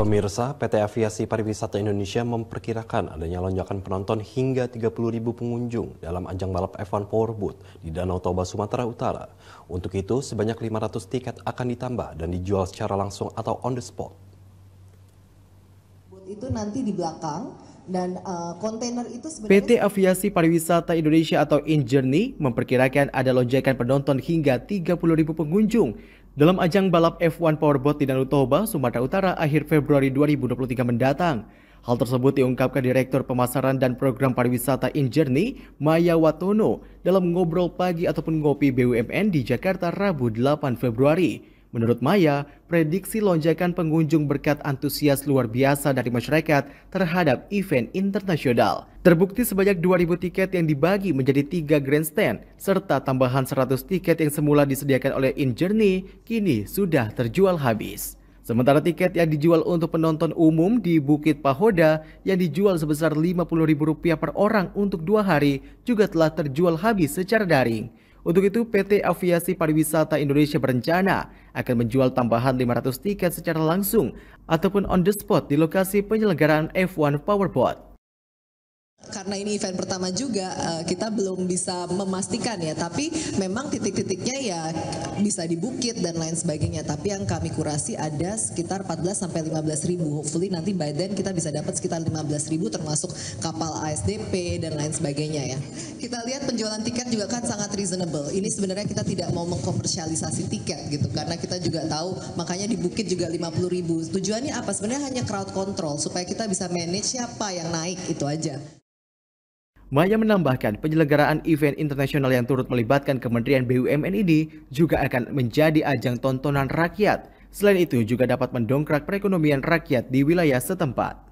Pemirsa, PT Aviasi Pariwisata Indonesia memperkirakan adanya lonjakan penonton hingga ribu pengunjung dalam ajang balap F1 Powerboat di Danau Toba, Sumatera Utara. Untuk itu, sebanyak 500 tiket akan ditambah dan dijual secara langsung atau on the spot. Itu nanti di belakang dan uh, kontainer itu sebenarnya... PT Aviasi Pariwisata Indonesia atau InJourney memperkirakan ada lonjakan penonton hingga 30.000 pengunjung dalam ajang balap F1 Powerboat di Danau Toba, Sumatera Utara akhir Februari 2023 mendatang. Hal tersebut diungkapkan Direktur Pemasaran dan Program Pariwisata In Journey, Maya Watono, dalam ngobrol pagi ataupun ngopi BUMN di Jakarta Rabu 8 Februari. Menurut Maya, prediksi lonjakan pengunjung berkat antusias luar biasa dari masyarakat terhadap event internasional. Terbukti sebanyak 2.000 tiket yang dibagi menjadi tiga grandstand, serta tambahan 100 tiket yang semula disediakan oleh In Journey kini sudah terjual habis. Sementara tiket yang dijual untuk penonton umum di Bukit Pahoda yang dijual sebesar Rp50.000 per orang untuk dua hari juga telah terjual habis secara daring. Untuk itu, PT Aviasi Pariwisata Indonesia berencana akan menjual tambahan 500 tiket secara langsung ataupun on the spot di lokasi penyelenggaraan F1 Powerboat. Karena ini event pertama juga, eh, kita belum bisa memastikan ya. Tapi memang titik-titiknya ya bisa di bukit dan lain sebagainya. Tapi yang kami kurasi ada sekitar 14 sampai 15 ribu. Hopefully nanti by then kita bisa dapat sekitar 15 ribu termasuk kapal ASDP dan lain sebagainya ya kita lihat penjualan tiket juga kan sangat reasonable. Ini sebenarnya kita tidak mau mengkomersialisasi tiket gitu karena kita juga tahu makanya di Bukit juga 50 ribu. Tujuannya apa? Sebenarnya hanya crowd control supaya kita bisa manage siapa yang naik itu aja. Maya menambahkan penyelenggaraan event internasional yang turut melibatkan Kementerian BUMN ini juga akan menjadi ajang tontonan rakyat. Selain itu juga dapat mendongkrak perekonomian rakyat di wilayah setempat.